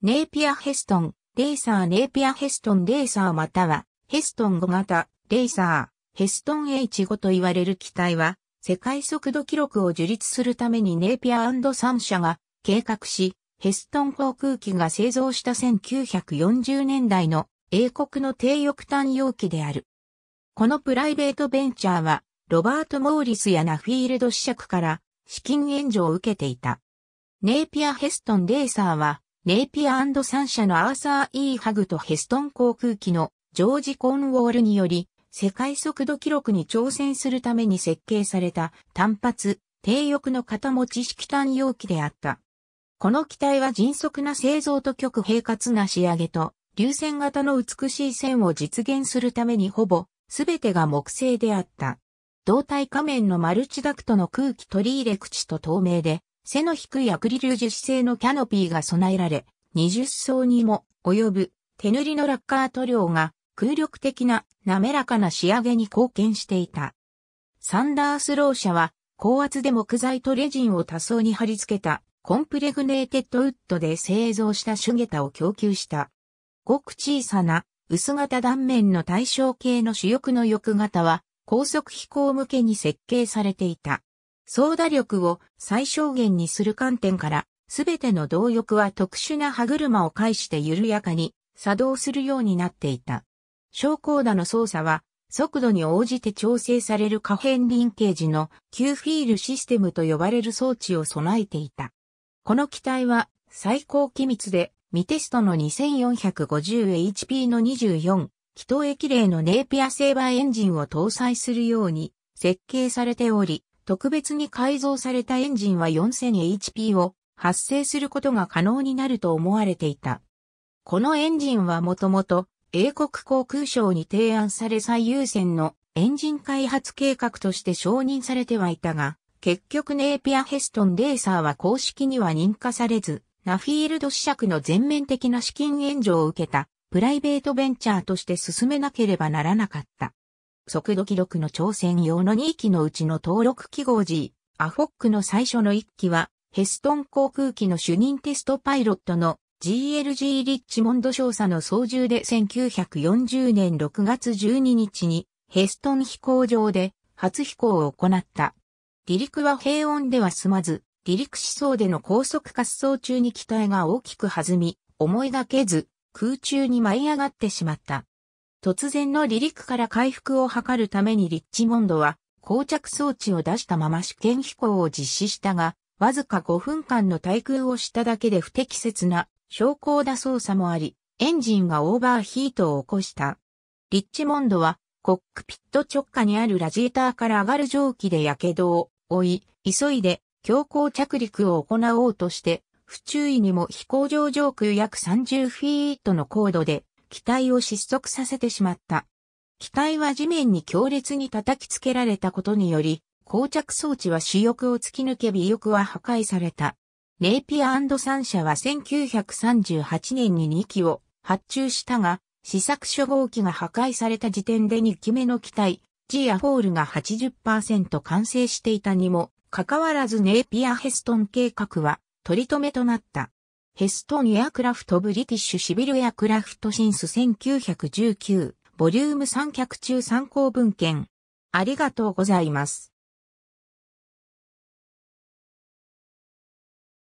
ネイピアヘストン、レーサーネイピアヘストンレーサーまたは、ヘストン5型、レーサー、ヘストン H5 と言われる機体は、世界速度記録を樹立するためにネイピア3社が計画し、ヘストン航空機が製造した1940年代の英国の低翼単容器である。このプライベートベンチャーは、ロバート・モーリスやナフィールド試着から資金援助を受けていた。ネイピア・ヘストン・レーサーは、ネイピア3社のアーサー・イー・ハグとヘストン航空機のジョージ・コーンウォールにより、世界速度記録に挑戦するために設計された単発、低翼の型持ち式単容器であった。この機体は迅速な製造と極平滑な仕上げと、流線型の美しい線を実現するためにほぼ、すべてが木製であった。胴体仮面のマルチダクトの空気取り入れ口と透明で、背の低いアクリル樹脂製のキャノピーが備えられ、20層にも及ぶ手塗りのラッカー塗料が空力的な滑らかな仕上げに貢献していた。サンダースロー社は高圧で木材とレジンを多層に貼り付けたコンプレグネーテッドウッドで製造したシュゲタを供給した。ごく小さな薄型断面の対象系の主翼の翼型は高速飛行向けに設計されていた。操舵力を最小限にする観点から、すべての動力は特殊な歯車を介して緩やかに作動するようになっていた。昇降打の操作は、速度に応じて調整される可変リンケージの Q フィールシステムと呼ばれる装置を備えていた。この機体は最高機密で未テストの 2450HP の24気筒液冷のネイピアセーバーエンジンを搭載するように設計されており、特別に改造されたエンジンは 4000HP を発生することが可能になると思われていた。このエンジンはもともと英国航空省に提案され最優先のエンジン開発計画として承認されてはいたが、結局ネーピアヘストンレーサーは公式には認可されず、ナフィールド試着の全面的な資金援助を受けたプライベートベンチャーとして進めなければならなかった。速度記録の挑戦用の2機のうちの登録記号 G、アフォックの最初の1機は、ヘストン航空機の主任テストパイロットの GLG リッチモンド少佐の操縦で1940年6月12日にヘストン飛行場で初飛行を行った。離陸は平穏では済まず、離陸思想での高速滑走中に機体が大きく弾み、思いがけず空中に舞い上がってしまった。突然の離陸から回復を図るためにリッチモンドは、膠着装置を出したまま試験飛行を実施したが、わずか5分間の対空をしただけで不適切な、昇降打操作もあり、エンジンがオーバーヒートを起こした。リッチモンドは、コックピット直下にあるラジエーターから上がる蒸気で火傷を負い、急いで強行着陸を行おうとして、不注意にも飛行場上空約30フィートの高度で機体を失速させてしまった。機体は地面に強烈に叩きつけられたことにより、膠着装置は主翼を突き抜け尾翼は破壊された。ネイピア3社は1938年に2機を発注したが、試作初号機が破壊された時点で2機目の機体、ジアフォールが80%完成していたにも、かかわらずネイピア・ヘストン計画は取り留めとなった。ヘストンエアクラフトブリティッシュシビルエアクラフトシンス1919、ボリューム3脚中参考文献。ありがとうございます。